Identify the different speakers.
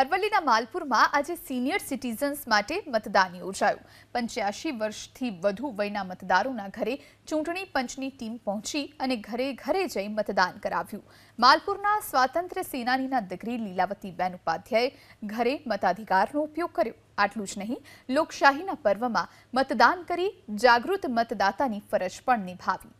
Speaker 1: અરવલ્લીના માલપુરમાં આજે senior citizens માટે મતદાન યોજાયું પંચ્યાસી વર્ષથી વધુ વયના મતદારોના ઘરે ચૂંટણી પંચની ટીમ પહોંચી અને ઘરે ઘરે જઈ મતદાન કરાવ્યું માલપુરના સ્વાતંત્ર્ય સેનાનીના દીકરી લીલાવતીબેન ઉપાધ્યાય ઘરે મતાધિકારનો ઉપયોગ કર્યો આટલું જ નહીં લોકશાહીના પર્વમાં મતદાન કરી જાગૃત મતદાતાની ફરજ પણ નિભાવી